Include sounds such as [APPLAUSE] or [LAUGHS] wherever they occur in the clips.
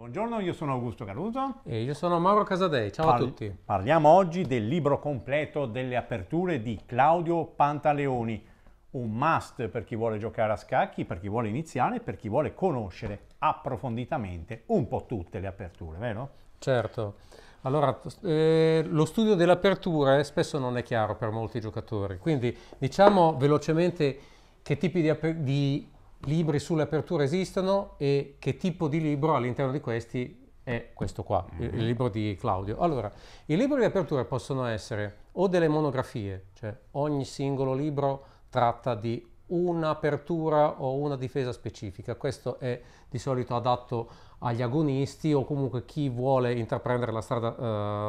Buongiorno, io sono Augusto Caruso. E io sono Mauro Casadei, ciao Par a tutti. Parliamo oggi del libro completo delle aperture di Claudio Pantaleoni, un must per chi vuole giocare a scacchi, per chi vuole iniziare, per chi vuole conoscere approfonditamente un po' tutte le aperture, vero? Certo. Allora, eh, lo studio delle aperture spesso non è chiaro per molti giocatori, quindi diciamo velocemente che tipi di, di libri sulle aperture esistono e che tipo di libro all'interno di questi è questo qua, il, il mm-hmm. libro di Claudio. Allora, i libri di apertura possono essere o delle monografie, cioè ogni singolo libro tratta di un'apertura o una difesa specifica. Questo è di solito adatto agli agonisti o comunque chi vuole intraprendere la strada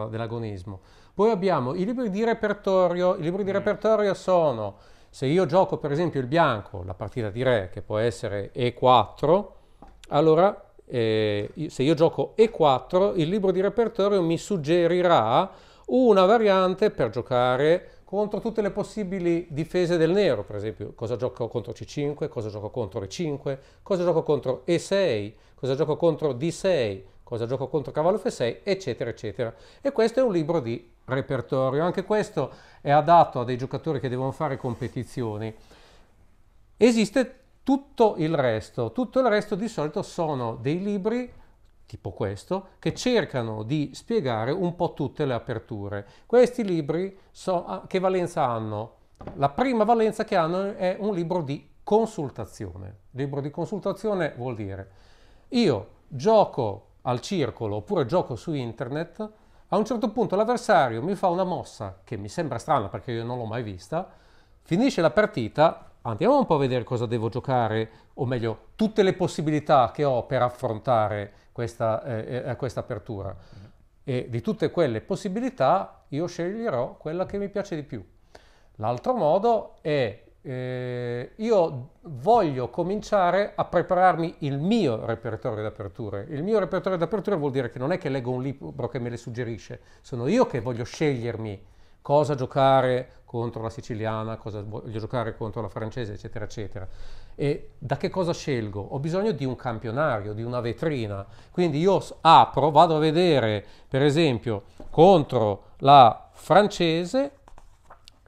uh, dell'agonismo. Poi abbiamo i libri di repertorio. I libri di mm. repertorio sono se io gioco per esempio il bianco, la partita di re, che può essere E4, allora eh, se io gioco E4, il libro di repertorio mi suggerirà una variante per giocare contro tutte le possibili difese del nero, per esempio cosa gioco contro C5, cosa gioco contro E5, cosa gioco contro E6, cosa gioco contro D6, cosa gioco contro cavallo f6, eccetera, eccetera. E questo è un libro di repertorio, anche questo è adatto a dei giocatori che devono fare competizioni. Esiste tutto il resto, tutto il resto di solito sono dei libri tipo questo, che cercano di spiegare un po' tutte le aperture. Questi libri so, ah, che valenza hanno? La prima valenza che hanno è un libro di consultazione. libro di consultazione vuol dire io gioco al circolo oppure gioco su internet, a un certo punto l'avversario mi fa una mossa che mi sembra strana perché io non l'ho mai vista, finisce la partita, andiamo un po' a vedere cosa devo giocare, o meglio, tutte le possibilità che ho per affrontare questa, eh, eh questa apertura. E di tutte quelle possibilità io sceglierò quella che mi piace di più. L'altro modo è eh, io voglio cominciare a prepararmi il mio repertorio d'aperture. Il mio repertorio d'aperture vuol dire che non è che leggo un libro che me le suggerisce, sono io che voglio scegliermi cosa giocare contro la siciliana, cosa voglio giocare contro la francese, eccetera, eccetera. E da che cosa scelgo? Ho bisogno di un campionario, di una vetrina. Quindi io apro, vado a vedere, per esempio, contro la francese,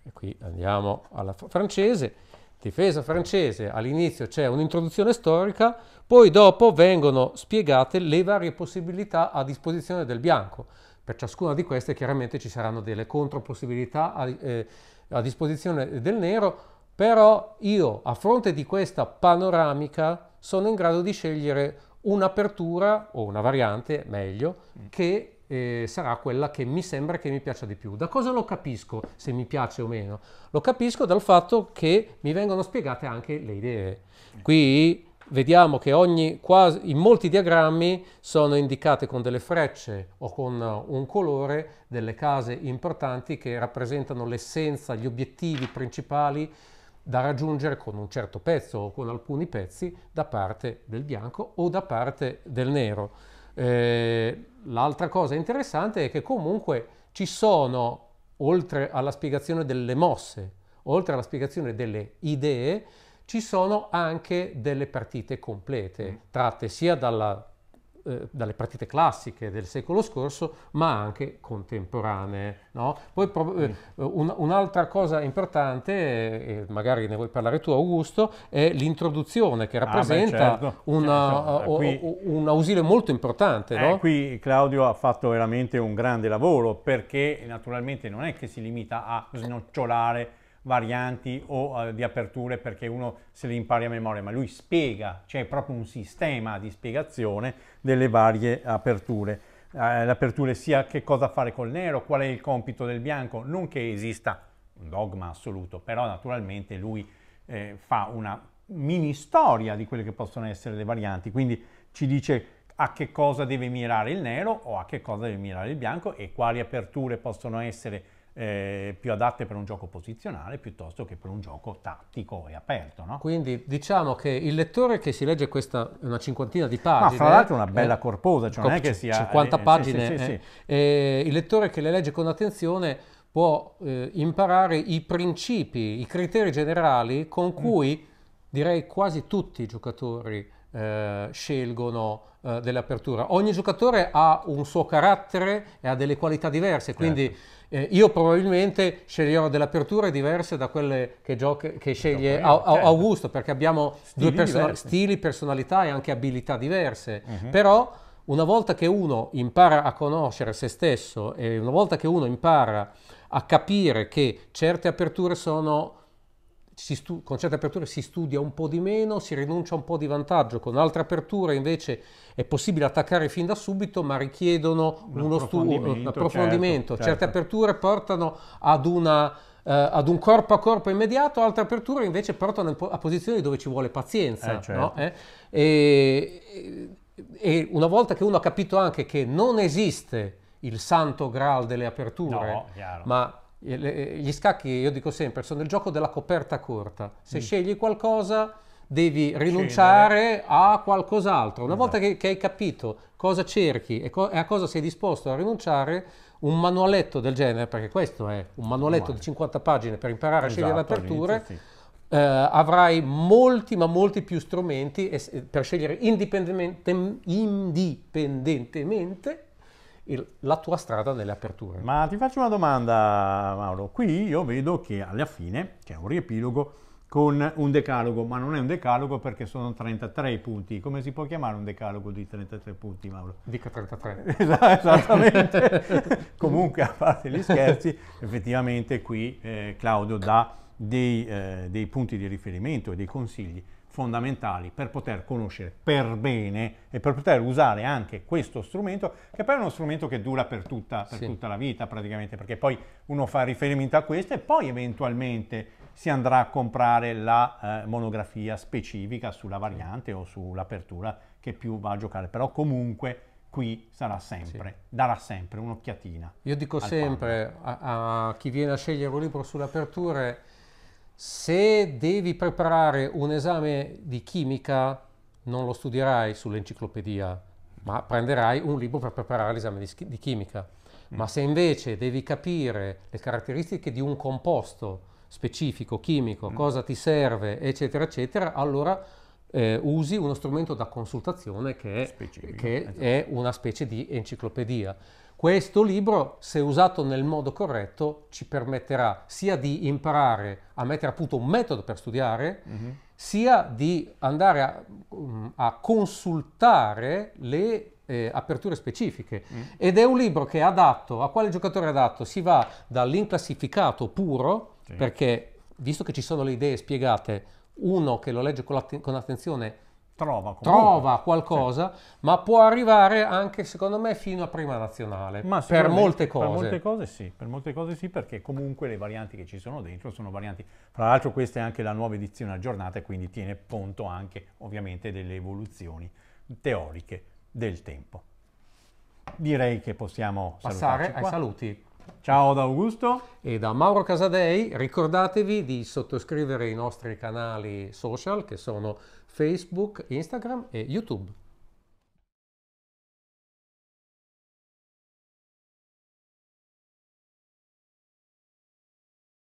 e qui andiamo alla francese. Difesa francese, all'inizio c'è un'introduzione storica, poi dopo vengono spiegate le varie possibilità a disposizione del bianco. Per ciascuna di queste chiaramente ci saranno delle contropossibilità a, eh, a disposizione del nero, però io a fronte di questa panoramica sono in grado di scegliere un'apertura o una variante, meglio, mm. che eh, sarà quella che mi sembra che mi piaccia di più. Da cosa lo capisco se mi piace o meno? Lo capisco dal fatto che mi vengono spiegate anche le idee. Qui vediamo che ogni, quasi, in molti diagrammi sono indicate con delle frecce o con un colore delle case importanti che rappresentano l'essenza, gli obiettivi principali da raggiungere con un certo pezzo o con alcuni pezzi da parte del bianco o da parte del nero. Eh, l'altra cosa interessante è che comunque ci sono, oltre alla spiegazione delle mosse, oltre alla spiegazione delle idee, ci sono anche delle partite complete, mm. tratte sia dalla eh, dalle partite classiche del secolo scorso, ma anche contemporanee. No? Poi, eh, mm. un, un'altra cosa importante, eh, magari ne vuoi parlare tu Augusto, è l'introduzione che rappresenta ah, beh, certo. una, certo. Qui, un ausilio molto importante. No? Qui Claudio ha fatto veramente un grande lavoro perché naturalmente non è che si limita a snocciolare varianti o eh, di aperture perché uno se le impari a memoria, ma lui spiega, c'è cioè proprio un sistema di spiegazione delle varie aperture. Eh, l'apertura sia che cosa fare col nero, qual è il compito del bianco, non che esista un dogma assoluto, però naturalmente lui eh, fa una mini storia di quelle che possono essere le varianti, quindi ci dice a che cosa deve mirare il nero o a che cosa deve mirare il bianco e quali aperture possono essere eh, più adatte per un gioco posizionale piuttosto che per un gioco tattico e aperto. No? Quindi diciamo che il lettore che si legge questa una cinquantina di pagine... Ma fra l'altro è una bella eh, corposa, cioè non è che sia... 50 eh, eh pagine. Sì, sì, sì, eh. Eh, il lettore che le legge con attenzione può imparare i principi, i criteri generali con mm. cui mm. direi quasi tutti i giocatori eh, scelgono eh, dell'apertura. Ogni giocatore ha un suo carattere e ha delle qualità diverse, quindi certo. eh. io probabilmente sceglierò delle aperture diverse da quelle che, gioca- che sceglie certo. Augusto, perché abbiamo stili, personal- stili, personalità e anche abilità diverse. Uh-huh. Però una volta che uno impara a conoscere se stesso e una volta che uno impara a capire che certe aperture sono stu- con certe aperture si studia un po' di meno, si rinuncia a un po' di vantaggio, con altre aperture invece è possibile attaccare fin da subito, ma richiedono un uno studio, un approfondimento. Certo, certo. Certe certo. aperture portano ad una... Uh, ad un corpo a corpo immediato, altre aperture invece portano a posizioni dove ci vuole pazienza. Eh, certo. no? eh? e, e, una volta che uno ha capito anche che non esiste il santo graal delle aperture, no, ma gli scacchi, io dico sempre, sono il gioco della coperta corta. Se mm. scegli qualcosa devi rinunciare Cenere. a qualcos'altro. Una esatto. volta che, che, hai capito cosa cerchi e, co- e, a cosa sei disposto a rinunciare, un manualetto del genere, perché questo è un manualetto Umano. di 50 pagine per imparare esatto, a scegliere le esatto, aperture, sì. eh, avrai molti ma molti più strumenti e, per scegliere indipendentemente, indipendentemente il, la tua strada delle aperture. Ma ti faccio una domanda, Mauro. Qui io vedo che alla fine c'è un riepilogo con un decalogo, ma non è un decalogo perché sono 33 punti. Come si può chiamare un decalogo di 33 punti, Mauro? Dica 33. [LAUGHS] Esattamente. [LAUGHS] Comunque, a parte gli scherzi, effettivamente qui eh, Claudio dà dei, eh, dei punti di riferimento e dei consigli fondamentali per poter conoscere per bene e per poter usare anche questo strumento, che poi è uno strumento che dura per tutta, per sì. tutta la vita praticamente, perché poi uno fa riferimento a questo e poi eventualmente si andrà a comprare la eh, monografia specifica sulla variante o sull'apertura che più va a giocare, però comunque qui sarà sempre, sì. darà sempre un'occhiatina. Io dico sempre a, a, chi viene a scegliere un libro sull'apertura se devi preparare un esame di chimica, non lo studierai sull'enciclopedia, ma prenderai un libro per preparare l'esame di, di chimica. Mm. Ma se invece devi capire le caratteristiche di un composto specifico, chimico, mm. cosa ti serve, eccetera, eccetera, allora eh, usi uno strumento da consultazione che, è, che esatto. è una specie di enciclopedia. Questo libro, se usato nel modo corretto, ci permetterà sia di imparare a mettere a punto un metodo per studiare, mm-hmm. sia di andare a, mm, a consultare le eh, aperture specifiche. Mm. Ed è un libro che è adatto, a quale giocatore è adatto? Si va dall'inclassificato puro, sì. perché visto che ci sono le idee spiegate uno che lo legge con, att- con attenzione trova, trova qualcosa, sì. ma può arrivare anche, secondo me, fino a prima nazionale. per molte cose. Per molte cose sì, per molte cose sì, perché comunque le varianti che ci sono dentro sono varianti. Fra l'altro questa è anche la nuova edizione aggiornata quindi tiene conto anche ovviamente delle evoluzioni teoriche del tempo. Direi che possiamo passare ai saluti. Ciao da Augusto e da Mauro Casadei, ricordatevi di sottoscrivere i nostri canali social che sono Facebook, Instagram e YouTube.